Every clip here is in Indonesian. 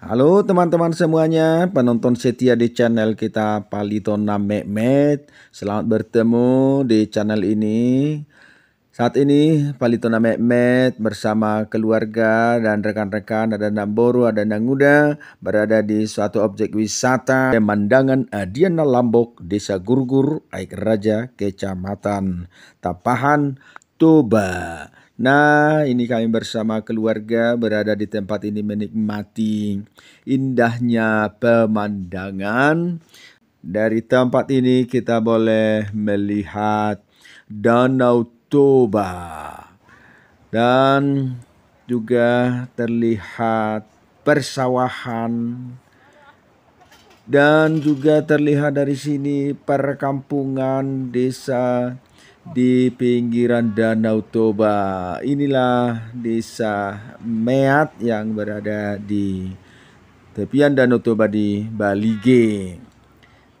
Halo teman-teman semuanya, penonton setia di channel kita Palitona Mehmet. Selamat bertemu di channel ini. Saat ini Palitona Mehmet bersama keluarga dan rekan-rekan ada Namboru, ada Nanguda berada di suatu objek wisata pemandangan Adiana Lambok, Desa Gurgur, Aik Raja, Kecamatan Tapahan, Toba. Nah, ini kami bersama keluarga berada di tempat ini menikmati indahnya pemandangan. Dari tempat ini kita boleh melihat Danau Toba. Dan juga terlihat persawahan dan juga terlihat dari sini perkampungan desa di pinggiran Danau Toba. Inilah desa Meat yang berada di tepian Danau Toba di Bali G.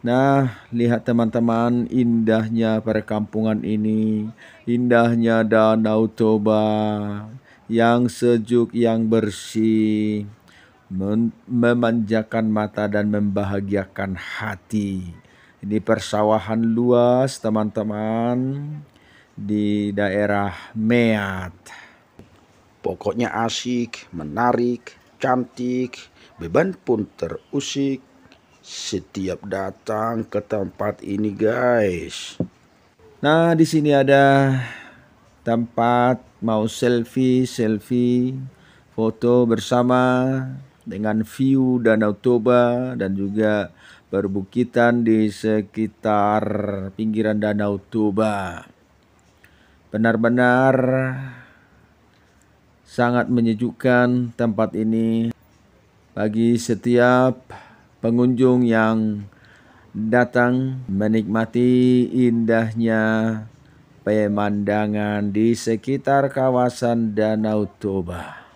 Nah, lihat teman-teman indahnya perkampungan ini, indahnya Danau Toba yang sejuk, yang bersih memanjakan mata dan membahagiakan hati. Ini persawahan luas teman-teman di daerah Meat. Pokoknya asik, menarik, cantik, beban pun terusik setiap datang ke tempat ini guys. Nah di sini ada tempat mau selfie selfie foto bersama dengan view Danau Toba dan juga berbukitan di sekitar pinggiran Danau Toba. Benar-benar sangat menyejukkan tempat ini bagi setiap pengunjung yang datang menikmati indahnya pemandangan di sekitar kawasan Danau Toba.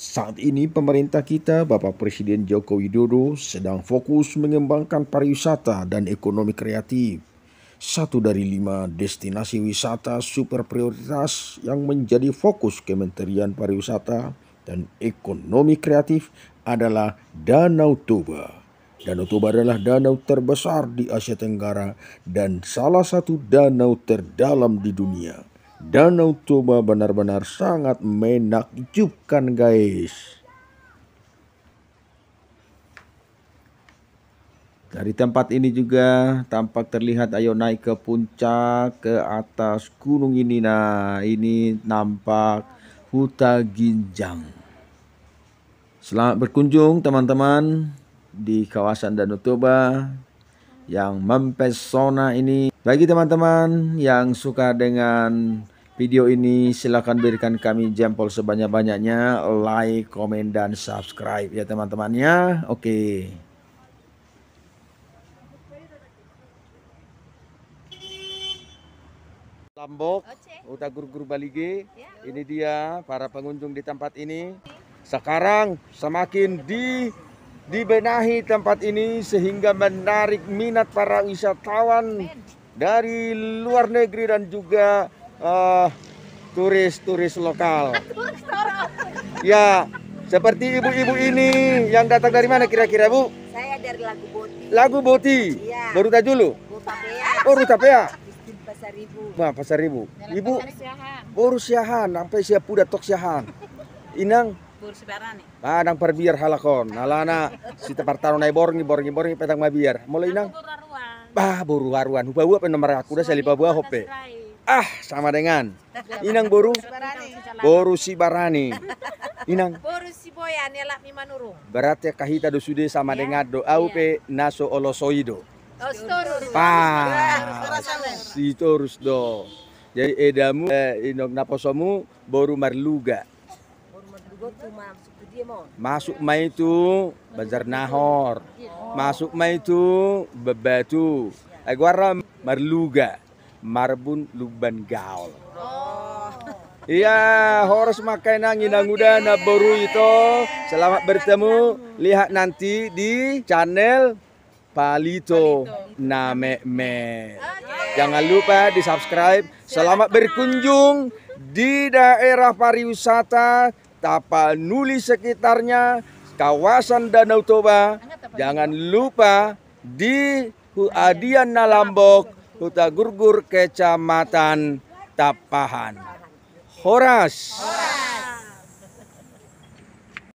Saat ini pemerintah kita Bapak Presiden Joko Widodo sedang fokus mengembangkan pariwisata dan ekonomi kreatif. Satu dari lima destinasi wisata super prioritas yang menjadi fokus Kementerian Pariwisata dan Ekonomi Kreatif adalah Danau Toba. Danau Toba adalah danau terbesar di Asia Tenggara dan salah satu danau terdalam di dunia. Danau Toba benar-benar sangat menakjubkan guys. Dari tempat ini juga tampak terlihat ayo naik ke puncak ke atas gunung ini. Nah ini nampak Huta Ginjang. Selamat berkunjung teman-teman di kawasan Danau Toba yang mempesona ini. Bagi teman-teman yang suka dengan video ini silahkan berikan kami jempol sebanyak-banyaknya like komen dan subscribe ya teman-temannya oke okay. Lambok, Uta Guru-Guru Balige, ya. ini dia para pengunjung di tempat ini. Sekarang semakin di dibenahi tempat ini sehingga menarik minat para wisatawan dari luar negeri dan juga Eh, turis-turis uh, lokal. ya, seperti ibu-ibu ini yang datang dari mana kira-kira, Bu? Saya dari Lagu Boti. Lagu Boti. Iya. Baru dulu. Ya. Oh, Pea. Ya? Pasar Ibu. Nah, Pasar Ibu. Ibu. Boru Siahan, sampai siap udah tok Siahan. Inang Ah, nang parbiar halakon. Nalana si taro nai borngi borngi borngi petang mabiar. Mulai nang. Bah, boru haruan. Hubawa nomor aku udah saya lipa buah hope. Ah, sama dengan Inang Boru Boru si Barani. Inang Boru si Boyan ya lakmi Berat Berarti ya, kahita dosude sama ya. dengan do aupe naso olosoido. Oh, Pas, torus do. Jadi edamu eh, naposomu boru marluga. Masuk ma itu bazar Nahor. Masuk ma itu Bebatu. Aguara marluga marbun luban gaul. Oh. Iya, harus makai nangi nanguda okay. baru itu. Selamat bertemu. Lihat nanti di channel Palito, Name Me. Jangan lupa di subscribe. Selamat berkunjung di daerah pariwisata Tapal Tapanuli sekitarnya, kawasan Danau Toba. Jangan lupa di Huadian Nalambok Huta Gurgur Kecamatan Tapahan. Horas. Horas.